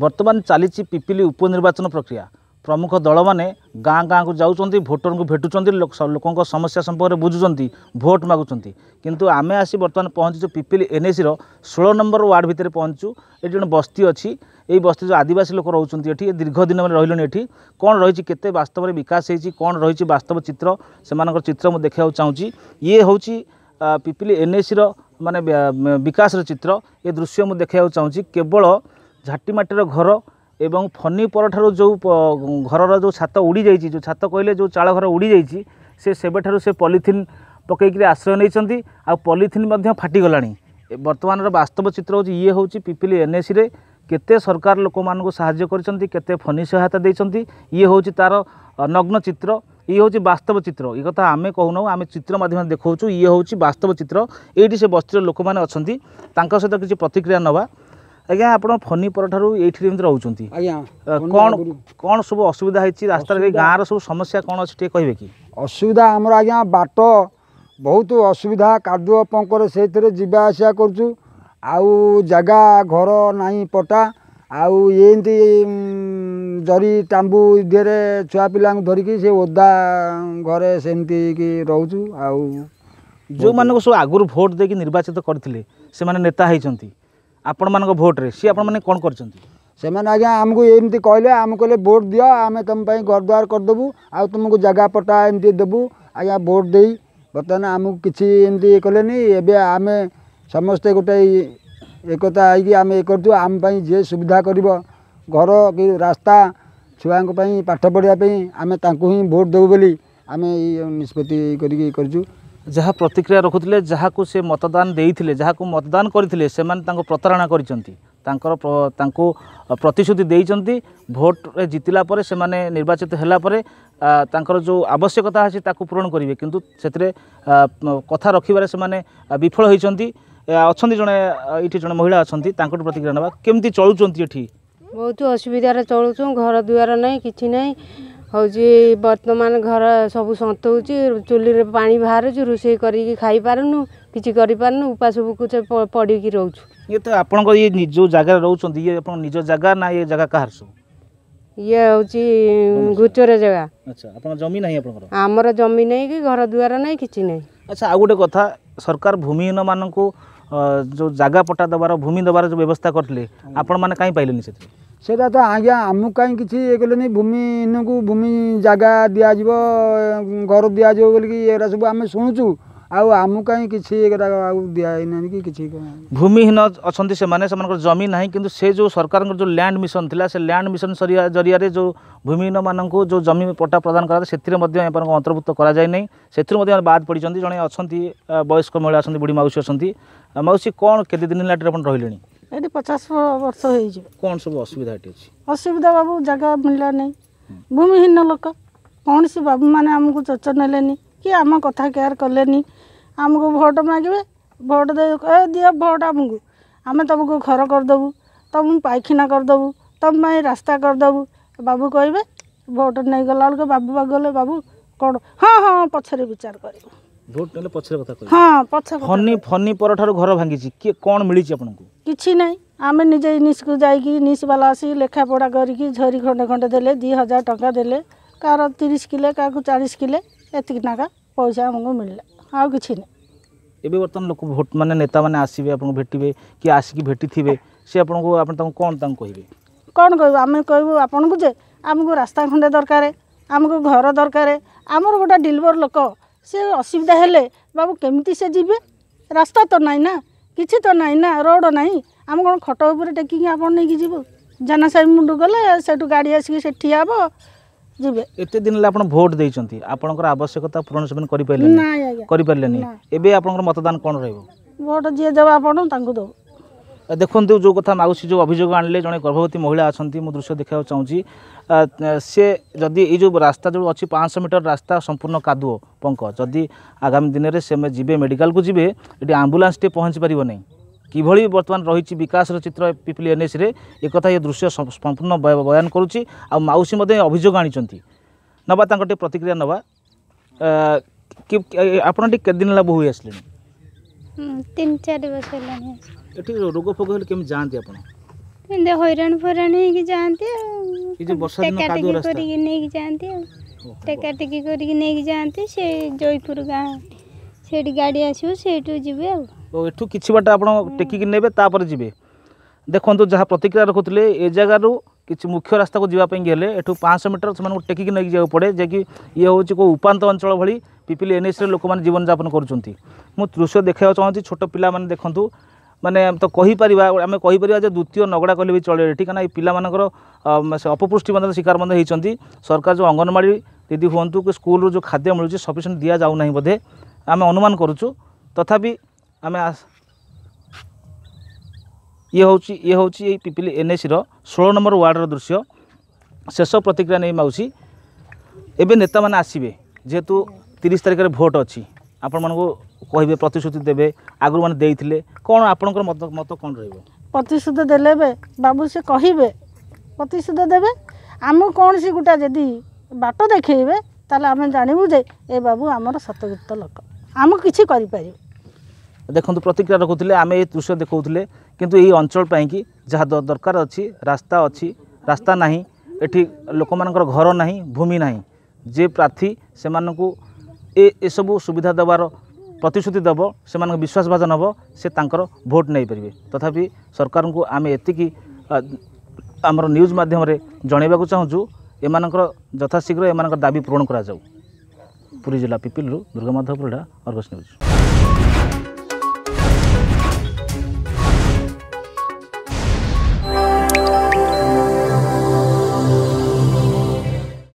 ବର୍ତ୍ତମାନ ଚାଲିଛି ପିପିଲି ଉପନିର୍ବାଚନ ପ୍ରକ୍ରିୟା ପ୍ରମୁଖ ଦଳମାନେ ଗାଁ ଗାଁକୁ ଯାଉଛନ୍ତି ଭୋଟରଙ୍କୁ ଭେଟୁଛନ୍ତି ଲୋକଙ୍କ ସମସ୍ୟା ସମ୍ପର୍କରେ ବୁଝୁଛନ୍ତି ଭୋଟ୍ ମାଗୁଛନ୍ତି କିନ୍ତୁ ଆମେ ଆସି ବର୍ତ୍ତମାନ ପହଞ୍ଚିଛୁ ପିପିଲି ଏନ୍ଏସିର ଷୋହଳ ନମ୍ବର ୱାର୍ଡ଼ ଭିତରେ ପହଞ୍ଚିଛୁ ଏଠି ଜଣେ ବସ୍ତି ଅଛି এই বস্তি যে আদিবাসী লোক রয়েছেন এটি দীর্ঘ দিন মানে রহলেন এটি কম রয়েছে কেতে বাস্তবরে বিকাশ হয়েছি কম রয়েছে বাস্তব চিত্র সে চিত্র মু দেখা চাহুছি ইয়ে হচ্ছে পিপিলি এনএসির মানে বিকাশের চিত্র এ দৃশ্য মু দেখা চাহুছি কেবল ଝାଟି ମାଟିର ଘର ଏବଂ ଫନି ପରଠାରୁ ଯେଉଁ ଘରର ଯେଉଁ ଛାତ ଉଡ଼ି ଯାଇଛି ଯେଉଁ ଛାତ କହିଲେ ଯେଉଁ ଚାଳ ଘର ଉଡ଼ି ଯାଇଛି ସେ ସେବେଠାରୁ ସେ ପଲିଥିନ୍ ପକାଇକିରି ଆଶ୍ରୟ ନେଇଛନ୍ତି ଆଉ ପଲିଥିନ୍ ମଧ୍ୟ ଫାଟିଗଲାଣି ବର୍ତ୍ତମାନର ବାସ୍ତବ ଚିତ୍ର ହେଉଛି ଇଏ ହେଉଛି ପିପିଲି ଏନ୍ଏସିରେ କେତେ ସରକାର ଲୋକମାନଙ୍କୁ ସାହାଯ୍ୟ କରିଛନ୍ତି କେତେ ଫନି ସହାୟତା ଦେଇଛନ୍ତି ଇଏ ହେଉଛି ତା'ର ନଗ୍ନ ଚିତ୍ର ଇଏ ହେଉଛି ବାସ୍ତବ ଚିତ୍ର ଏ କଥା ଆମେ କହୁନାହୁଁ ଆମେ ଚିତ୍ର ମାଧ୍ୟମରେ ଦେଖାଉଛୁ ଇଏ ହେଉଛି ବାସ୍ତବ ଚିତ୍ର ଏଇଠି ସେ ବସ୍ତିର ଲୋକମାନେ ଅଛନ୍ତି ତାଙ୍କ ସହିତ କିଛି ପ୍ରତିକ୍ରିୟା ନେବା ଆଜ୍ଞା ଆପଣ ଫନିପର ଠାରୁ ଏଇଠି ଯେମିତି ରହୁଛନ୍ତି ଆଜ୍ଞା କ'ଣ କ'ଣ ସବୁ ଅସୁବିଧା ହେଇଛି ରାସ୍ତାରେ ଗାଁର ସବୁ ସମସ୍ୟା କ'ଣ ଅଛି ଟିକେ କହିବେ କି ଅସୁବିଧା ଆମର ଆଜ୍ଞା ବାଟ ବହୁତ ଅସୁବିଧା କାଦୁଅ ପଙ୍କରେ ସେଇଥିରେ ଯିବା ଆସିବା କରୁଛୁ ଆଉ ଜାଗା ଘର ନାହିଁ ପଟା ଆଉ ଏମିତି ଜରି ଟାମ୍ବୁ ଦେହରେ ଛୁଆ ପିଲାଙ୍କୁ ଧରିକି ସେ ଓଦା ଘରେ ସେମିତି କି ରହୁଛୁ ଆଉ ଯେଉଁମାନଙ୍କୁ ସବୁ ଆଗରୁ ଭୋଟ୍ ଦେଇକି ନିର୍ବାଚିତ କରିଥିଲେ ସେମାନେ ନେତା ହେଇଛନ୍ତି आपण मान भोट्रे सी आपण कर से आमको एमती कहले आम कहे भोट दि आम तुम्हें घर घरद्वार करदेबू आ तुमको जगह पट्टा एमती देबू आज भोट दे बर्तमान आम कि एमती कले आम समस्ते गोटे एकता है आम ये करम जे सुविधा कर घर कि रास्ता छुआ पाठ पढ़ापी आम ताकू भोट देवु बोली आम निष्पत्ति कर ଯାହା ପ୍ରତିକ୍ରିୟା ରଖୁଥିଲେ ଯାହାକୁ ସେ ମତଦାନ ଦେଇଥିଲେ ଯାହାକୁ ମତଦାନ କରିଥିଲେ ସେମାନେ ତାଙ୍କୁ ପ୍ରତାରଣା କରିଛନ୍ତି ତାଙ୍କର ତାଙ୍କୁ ପ୍ରତିଶ୍ରୁତି ଦେଇଛନ୍ତି ଭୋଟ୍ରେ ଜିତିଲା ପରେ ସେମାନେ ନିର୍ବାଚିତ ହେଲା ପରେ ତାଙ୍କର ଯେଉଁ ଆବଶ୍ୟକତା ଅଛି ତାକୁ ପୂରଣ କରିବେ କିନ୍ତୁ ସେଥିରେ କଥା ରଖିବାରେ ସେମାନେ ବିଫଳ ହୋଇଛନ୍ତି ଅଛନ୍ତି ଜଣେ ଏଠି ଜଣେ ମହିଳା ଅଛନ୍ତି ତାଙ୍କଠୁ ପ୍ରତିକ୍ରିୟା ନେବା କେମିତି ଚଳୁଛନ୍ତି ଏଠି ବହୁତ ଅସୁବିଧାରେ ଚଳୁଛୁ ଘର ଦୁଆର ନାହିଁ କିଛି ନାହିଁ हौ चाहिँ बर्तमान घर सब बाहर ये सबै सन्तौ चाहिँ चुल्ली पासै गरिक खाइन गरिपिक रुछु इपे जगा रौँ नि जाँदा जमि नहीं कि घर घरदर नै कि गो कथामिहीन म जगापटा भूमि दबार व्यवस्था से ସେଇଟା ତ ଆଜ୍ଞା ଆମକୁ କାହିଁ କିଛି ଇଏ କଲେନି ଭୂମିହୀନକୁ ଭୂମି ଜାଗା ଦିଆଯିବ ଘର ଦିଆଯିବ ବୋଲିକି ଏଗୁଡ଼ା ସବୁ ଆମେ ଶୁଣୁଛୁ ଆଉ ଆମକୁ କାହିଁ କିଛି ଏଗୁଡ଼ା ଆଉ ଦିଆହେଇନାହିଁ କି କିଛି ଭୂମିହୀନ ଅଛନ୍ତି ସେମାନେ ସେମାନଙ୍କର ଜମି ନାହିଁ କିନ୍ତୁ ସେ ଯେଉଁ ସରକାରଙ୍କର ଯେଉଁ ଲ୍ୟାଣ୍ଡ ମିଶନ ଥିଲା ସେ ଲ୍ୟାଣ୍ଡ ମିଶନ ଜରିଆରେ ଯେଉଁ ଭୂମିହୀନମାନଙ୍କୁ ଯେଉଁ ଜମି ପଟ୍ଟା ପ୍ରଦାନ କରାଯାଏ ସେଥିରେ ମଧ୍ୟ ଏମାନଙ୍କୁ ଅନ୍ତର୍ଭୁକ୍ତ କରାଯାଇ ନାହିଁ ସେଥିରୁ ମଧ୍ୟ ବାଦ ପଡ଼ିଛନ୍ତି ଜଣେ ଅଛନ୍ତି ବୟସ୍କ ମହିଳା ଅଛନ୍ତି ବୁଢ଼ୀ ମାଉସୀ ଅଛନ୍ତି ମାଉସୀ କ'ଣ କେତେ ଦିନ ହେଲା ଆପଣ ରହିଲେଣି ଏଇଠି ପଚାଶ ବର୍ଷ ହେଇଯିବ କ'ଣ ସବୁ ଅସୁବିଧା ଏଠି ଅଛି ଅସୁବିଧା ବାବୁ ଜାଗା ମିଳିଲା ନାହିଁ ଭୂମିହୀନ ଲୋକ କୌଣସି ବାବୁମାନେ ଆମକୁ ଚୋଚ ନେଲେନି କି ଆମ କଥା କେୟାର କଲେନି ଆମକୁ ଭୋଟ୍ ମାଗିବେ ଭୋଟ୍ ଦେଇ ଦିଅ ଭୋଟ ଆମକୁ ଆମେ ତୁମକୁ ଘର କରିଦେବୁ ତୁମକୁ ପାଇଖାନା କରିଦେବୁ ତୁମ ପାଇଁ ରାସ୍ତା କରିଦେବୁ ବାବୁ କହିବେ ଭୋଟ୍ ନେଇଗଲା ବେଳକୁ ବାବୁ ଗଲେ ବାବୁ କ'ଣ ହଁ ହଁ ପଛରେ ବିଚାର କରିବୁ ভোট নলে পছরে কথা হা পছরে কথা ফনি ফনি পরঠার ঘর ভাঙিছি কি কোন মিলিছি আপনক কিছু নাই আমি নিজ ইনিস কো যাইকি নিস বালাসি লেখা পড়া গরি কি ঝড়ি খন্ড খন্ড দেলে 2000 টাকা দেলে কার 30 কিলে কাগু 40 কিলে এত টাকা পয়সা আমগো মিললে আউ গছিন এবি বর্তন লোক ভোট মানে নেতা মানে আসিবে আপনক ভెটিবে কি আসি কি ভెটি থিবে সে আপনক আপন তং কোন তং কইবে কোন কইব আমি কইব আপনক যে আমগো রাস্তা খন্ডে দরকারে আমগো ঘর দরকারে আমোর বড়া ডেলিভার লোক সে অসুবিধা হলে বাবু কেমিতি সে যাবে রাস্তা তো নাই না কিছু তো নাই না রোড নাই আমি কোণ খট উপরে টেকি আপনার নিয়ে যাবু জানাসাহি মুন্ডু গেলে সেটু গাড়ি আসি সে ঠিয়া হব যাবে এত দিন হলে আপনার ভোট দিয়েছেন আপনার আবশ্যকতা পূরণ সেমানে করে পারলেন না করে পারলেন এবে আপনার মতদান কোণ রহব ভোট যে দেব আপনার তাঁকু দেব देखि जो कथा माउसी जो अभियोग आणले जे गर्भवती महिला अनि म दृश्य से देखाको चाहन्छ सि यस्ता पाँच सौ मिटर रास्था सम्पूर्ण कादुव पङ्क जति आगामी दिनले जे मेडिकल कुबुलान्स टिए पहुँचि पारेको बर्तन रहि बिकास र चित्र पिपिलिएनएस एक दृश्य सम्पूर्ण बयान गर्ु माउसी मध्य अभियोग आनि नै प्रतिक्रिया नपुटी केतदिन लाभोसे तीन चार बस रोग फोग जाते हईराण फराण जाते टेका गाड़ी आसू आप टेकिक देखो जहाँ प्रतिक्रिया रखुले ए जगार किसी मुख्य रास्ता को जीवाई गले पाँच मीटर से टेकिक नहीं पड़े जैक ये हूँ कौ उपात अंचल भाई ପିପିଲି ଏନ୍ଏସ୍ରେ ଲୋକମାନେ ଜୀବନଯାପନ କରୁଛନ୍ତି ମୁଁ ଦୃଶ୍ୟ ଦେଖିବାକୁ ଚାହୁଁଛି ଛୋଟ ପିଲାମାନେ ଦେଖନ୍ତୁ ମାନେ ତ କହିପାରିବା ଆମେ କହିପାରିବା ଯେ ଦ୍ୱିତୀୟ ନଗଡ଼ା କହିଲେ ବି ଚଳିବ ଏଠି କାହିଁକିନା ଏଇ ପିଲାମାନଙ୍କର ଅପପୁଷ୍ଟି ମଧ୍ୟ ଶିକାର ମଧ୍ୟ ହେଇଛନ୍ତି ସରକାର ଯେଉଁ ଅଙ୍ଗନବାଡ଼ି ଦିଦି ହୁଅନ୍ତୁ କି ସ୍କୁଲରୁ ଯେଉଁ ଖାଦ୍ୟ ମିଳୁଛି ସଫିସିଏଣ୍ଟ ଦିଆଯାଉନାହିଁ ବୋଧେ ଆମେ ଅନୁମାନ କରୁଛୁ ତଥାପି ଆମେ ଇଏ ହେଉଛି ଇଏ ହେଉଛି ଏଇ ପିପିଲି ଏନ୍ଏସିର ଷୋହଳ ନମ୍ବର ୱାର୍ଡ଼ର ଦୃଶ୍ୟ ଶେଷ ପ୍ରତିକ୍ରିୟା ନେଇ ମାଉସୀ ଏବେ ନେତାମାନେ ଆସିବେ ଯେହେତୁ তিরিশ তারিখରେ ଭୋଟ୍ ଅଛି ଆପଣମାନଙ୍କୁ କହିବେ ପ୍ରତିଶ୍ରୁତି ଦେବେ ଆଗରୁ ମାନେ ଦେଇଥିଲେ କ'ଣ ଆପଣଙ୍କର ମତ ମତ କ'ଣ ରହିବ ପ୍ରତିଶ୍ରୁତି ଦେଲେ ବାବୁ ସେ କହିବେ ପ୍ରତିଶ୍ରୁତି ଦେବେ ଆମକୁ କୌଣସି ଗୋଟା ଯଦି ବାଟ ଦେଖେଇବେ ତାହେଲେ ଆମେ ଜାଣିବୁ ଯେ ଏ ବାବୁ ଆମର ସତକୃତ ଲୋକ ଆମକୁ କିଛି କରିପାରିବେ ଦେଖନ୍ତୁ ପ୍ରତିକ୍ରିୟା ରଖୁଥିଲେ ଆମେ ଏ ଦୃଶ୍ୟ ଦେଖାଉଥିଲେ କିନ୍ତୁ ଏଇ ଅଞ୍ଚଳ ପାଇଁକି ଯାହା ଦରକାର ଅଛି ରାସ୍ତା ଅଛି ରାସ୍ତା ନାହିଁ ଏଠି ଲୋକମାନଙ୍କର ଘର ନାହିଁ ଭୂମି ନାହିଁ ଯେ ପ୍ରାର୍ଥୀ ସେମାନଙ୍କୁ ए एसबु सुविधा दबार प्रतिश्रुति दब समा विश्वास भाजन हे से भोट नै पारे तथापि को आमे यतिकि आम न्युज मध्यम जनैवाकु चाहन्छु एमा जथाशीघ्रमा दाबी पूरण पुरी पिपिल दुर्गा माधव परिणा अर्गस न्युज